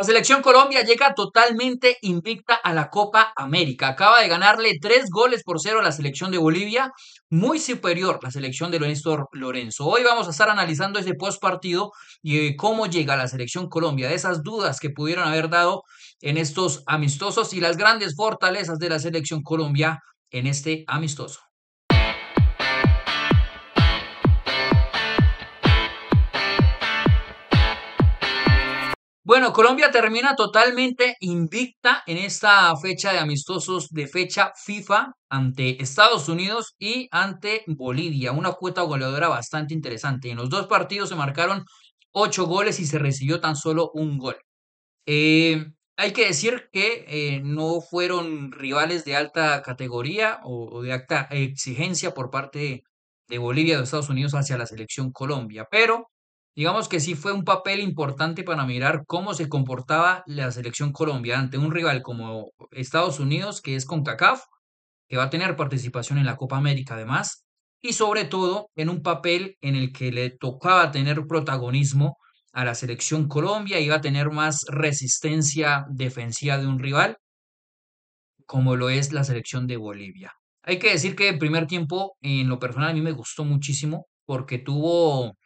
La selección Colombia llega totalmente invicta a la Copa América. Acaba de ganarle tres goles por cero a la selección de Bolivia, muy superior la selección de Lorenzo Lorenzo. Hoy vamos a estar analizando ese post partido y eh, cómo llega la selección Colombia, de esas dudas que pudieron haber dado en estos amistosos y las grandes fortalezas de la selección Colombia en este amistoso. Bueno, Colombia termina totalmente invicta en esta fecha de amistosos de fecha FIFA ante Estados Unidos y ante Bolivia. Una cuota goleadora bastante interesante. En los dos partidos se marcaron ocho goles y se recibió tan solo un gol. Eh, hay que decir que eh, no fueron rivales de alta categoría o, de alta exigencia por parte de Bolivia o de Estados Unidos hacia la selección Colombia, pero Digamos que sí fue un papel importante para mirar cómo se comportaba la selección Colombia ante un rival como Estados Unidos, que es CONCACAF, que va a tener participación en la Copa América además, y sobre todo en un papel en el que le tocaba tener protagonismo a la selección Colombia, iba a tener más resistencia defensiva de un rival, como lo es la selección de Bolivia. Hay que decir que el primer tiempo, en lo personal, a mí me gustó muchísimo porque tuvo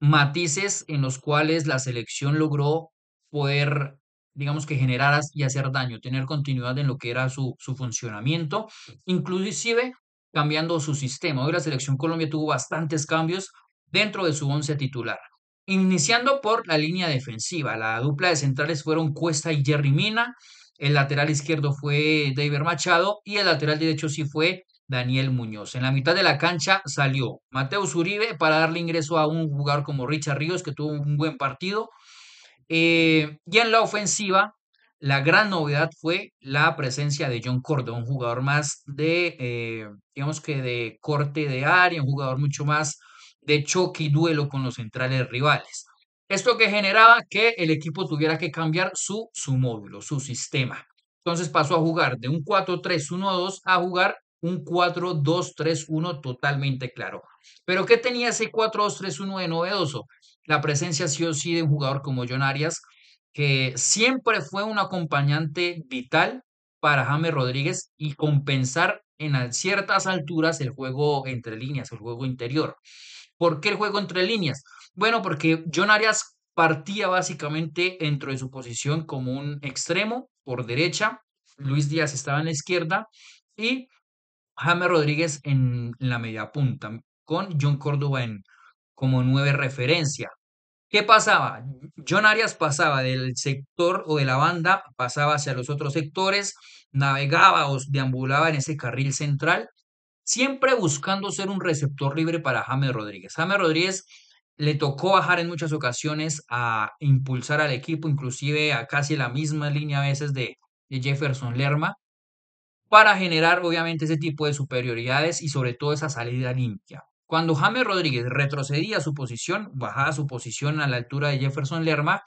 matices en los cuales la selección logró poder, digamos que generar y hacer daño, tener continuidad en lo que era su, su funcionamiento, inclusive cambiando su sistema. Hoy la selección Colombia tuvo bastantes cambios dentro de su once titular. Iniciando por la línea defensiva, la dupla de centrales fueron Cuesta y Jerry Mina, el lateral izquierdo fue David Machado y el lateral derecho sí fue Daniel Muñoz. En la mitad de la cancha salió Mateo Zuribe para darle ingreso a un jugador como Richard Ríos, que tuvo un buen partido. Eh, y en la ofensiva, la gran novedad fue la presencia de John Cordo, un jugador más de, eh, digamos que de corte de área, un jugador mucho más de choque y duelo con los centrales rivales. Esto que generaba que el equipo tuviera que cambiar su, su módulo, su sistema. Entonces pasó a jugar de un 4-3-1-2 a jugar un 4-2-3-1 totalmente claro. Pero ¿qué tenía ese 4-2-3-1 de novedoso? La presencia sí o sí de un jugador como John Arias, que siempre fue un acompañante vital para Jaime Rodríguez y compensar en ciertas alturas el juego entre líneas, el juego interior. ¿Por qué el juego entre líneas? Bueno, porque John Arias partía básicamente dentro de su posición como un extremo por derecha, Luis Díaz estaba en la izquierda y James Rodríguez en, la media punta, con John Córdoba en, como nueve referencia. ¿Qué pasaba? John Arias pasaba del sector o de la banda, pasaba hacia los otros sectores, navegaba o deambulaba en ese carril central, siempre buscando ser un receptor libre para James Rodríguez. James Rodríguez le tocó bajar en muchas ocasiones a impulsar al equipo, inclusive a casi la misma línea a veces de Jefferson Lerma para generar obviamente ese tipo de superioridades y sobre todo esa salida limpia. Cuando James Rodríguez retrocedía su posición, bajaba su posición a la altura de Jefferson Lerma,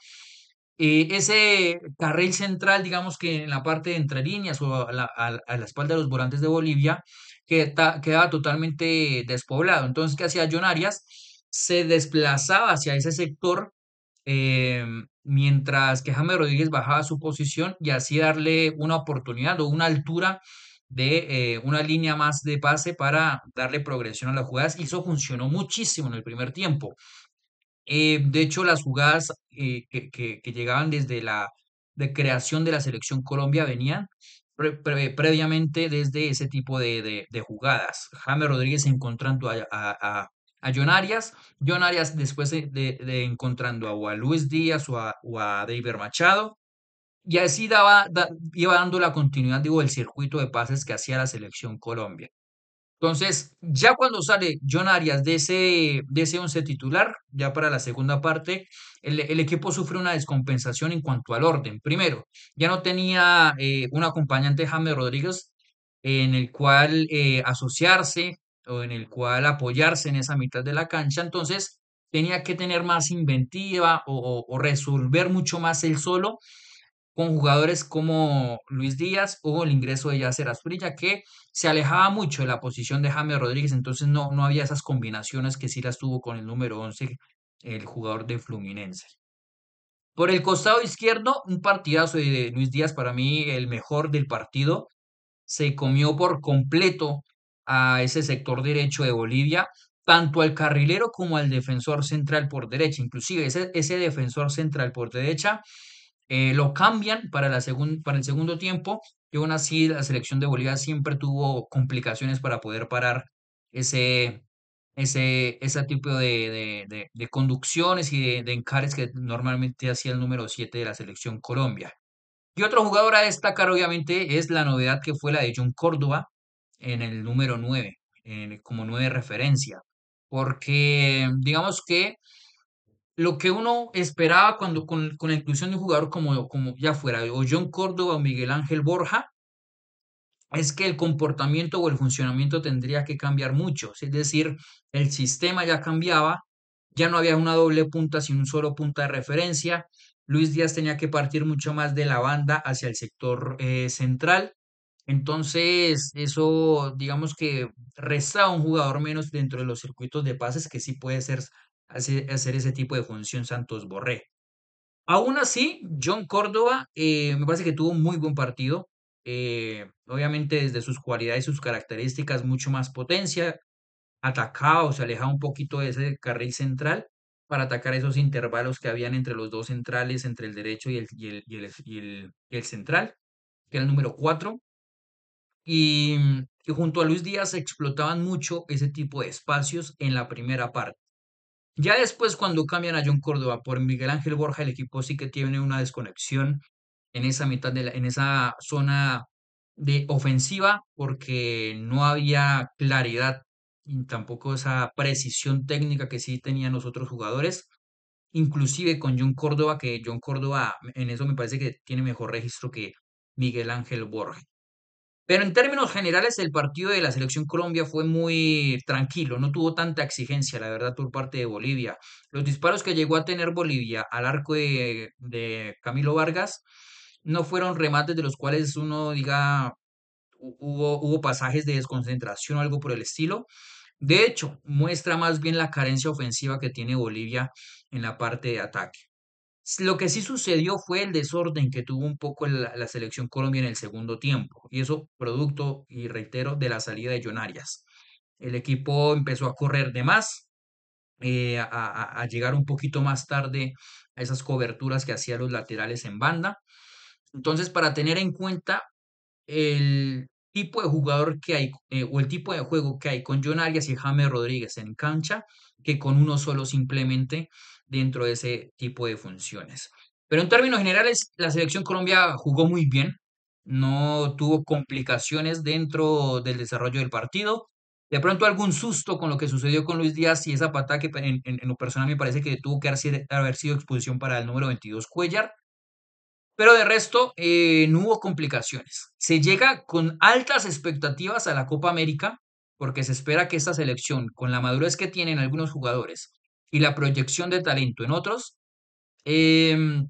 eh, ese carril central, digamos que en la parte de entre líneas o a la, espalda de los volantes de Bolivia, que quedaba totalmente despoblado. Entonces, ¿qué hacía John Arias? Se desplazaba hacia ese sector Em, mientras que James Rodríguez bajaba su posición y así darle una oportunidad o una altura de eh, una línea más de pase para darle progresión a las jugadas y eso funcionó muchísimo en el primer tiempo. Eh, de hecho, las jugadas eh, que, llegaban desde la creación de la selección Colombia venían previamente desde ese tipo de, jugadas. James Rodríguez encontrando a a John Arias. John Arias después de, encontrando a, Luis Díaz o a, David Machado. Y así daba, iba dando la continuidad, digo, del circuito de pases que hacía la selección Colombia. Entonces, ya cuando sale John Arias de ese, de ese once titular, ya para la segunda parte, el, equipo sufre una descompensación en cuanto al orden. Primero, ya no tenía eh, un acompañante James Rodríguez en el cual eh, asociarse, o en el cual apoyarse en esa mitad de la cancha. Entonces tenía que tener más inventiva o, resolver mucho más él solo con jugadores como Luis Díaz o el ingreso de Yacer Asprilla, que se alejaba mucho de la posición de James Rodríguez, entonces no, no había esas combinaciones que sí las tuvo con el número 11, el jugador de Fluminense. Por el costado izquierdo, un partidazo de Luis Díaz, para mí el mejor del partido. Se comió por completo a ese sector derecho de Bolivia, tanto al carrilero como al defensor central por derecha. Inclusive ese, ese defensor central por derecha eh, lo cambian para, la para el segundo tiempo y aún así la selección de Bolivia siempre tuvo complicaciones para poder parar ese, ese, tipo de, de, de, de conducciones y de, encares que normalmente hacía el número 7 de la selección Colombia. Y otro jugador a destacar obviamente es la novedad que fue la de John Córdoba, en el número 9, como 9 referencia, porque digamos que lo que uno esperaba cuando con, la inclusión de un jugador como, como ya fuera o John Córdoba o Miguel Ángel Borja, es que el comportamiento o el funcionamiento tendría que cambiar mucho. Es decir, el sistema ya cambiaba, ya no había una doble punta, sino un solo punta de referencia. Luis Díaz tenía que partir mucho más de la banda hacia el sector eh, central. Entonces, eso digamos que resta a un jugador menos dentro de los circuitos de pases que sí puede hacer, ese tipo de función Santos Borré. Aún así, John Córdoba eh, me parece que tuvo un muy buen partido. Eh, obviamente, desde sus cualidades y sus características, mucho más potencia. Atacaba o se alejaba un poquito de ese carril central para atacar esos intervalos que habían entre los dos centrales, entre el derecho y el, el, el, y el central, que era el número 4. Mm, y, junto a Luis Díaz explotaban mucho ese tipo de espacios en la primera parte. Ya después, cuando cambian a John Córdoba por Miguel Ángel Borja, el equipo sí que tiene una desconexión en esa mitad de la, en esa zona de ofensiva, porque no había claridad y tampoco esa precisión técnica que sí tenían los otros jugadores. Inclusive con John Córdoba, que John Córdoba en eso me parece que tiene mejor registro que Miguel Ángel Borja. Pero en términos generales, el partido de la selección Colombia fue muy tranquilo, no tuvo tanta exigencia, la verdad, por parte de Bolivia. Los disparos que llegó a tener Bolivia al arco de, Camilo Vargas no fueron remates de los cuales uno diga hubo, hubo pasajes de desconcentración o algo por el estilo. De hecho, muestra más bien la carencia ofensiva que tiene Bolivia en la parte de ataque. Lo que sí sucedió fue el desorden que tuvo un poco la, selección Colombia en el segundo tiempo, y eso producto, y reitero, de la salida de John El equipo empezó a correr de más, eh, a, llegar un poquito más tarde a esas coberturas que hacían los laterales en banda. Entonces, para tener en cuenta el tipo de jugador que hay eh, o el tipo de juego que hay con John y Jaime Rodríguez en cancha, que con uno solo simplemente dentro de ese tipo de funciones. Pero en términos generales, la selección Colombia jugó muy bien, no tuvo complicaciones dentro del desarrollo del partido. De pronto algún susto con lo que sucedió con Luis Díaz y esa pata que en, lo personal me parece que tuvo que haber sido Exposición para el número 22 Cuellar. Pero de resto, eh, no hubo complicaciones. Se llega con altas expectativas a la Copa América porque se espera que esta selección, con la madurez que tienen algunos jugadores, y la proyección de talento en otros, em,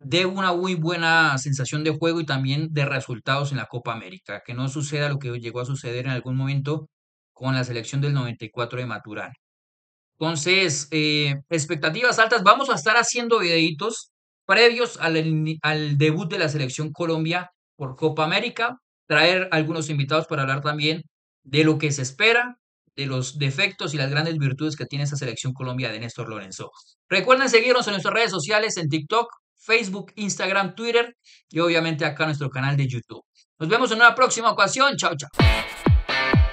de una muy buena sensación de juego y también de resultados en la Copa América, que no suceda lo que llegó a suceder en algún momento con la selección del 94 de Maturana. Entonces, eh, expectativas altas. Vamos a estar haciendo videitos previos al, al debut de la selección Colombia por Copa América, traer algunos invitados para hablar también de lo que se espera, de los defectos y las grandes virtudes que tiene esta selección Colombia de Néstor Lorenzo. Recuerden seguirnos en nuestras redes sociales, en TikTok, Facebook, Instagram, Twitter y obviamente acá en nuestro canal de YouTube. Nos vemos en una próxima ocasión. Chao, chao.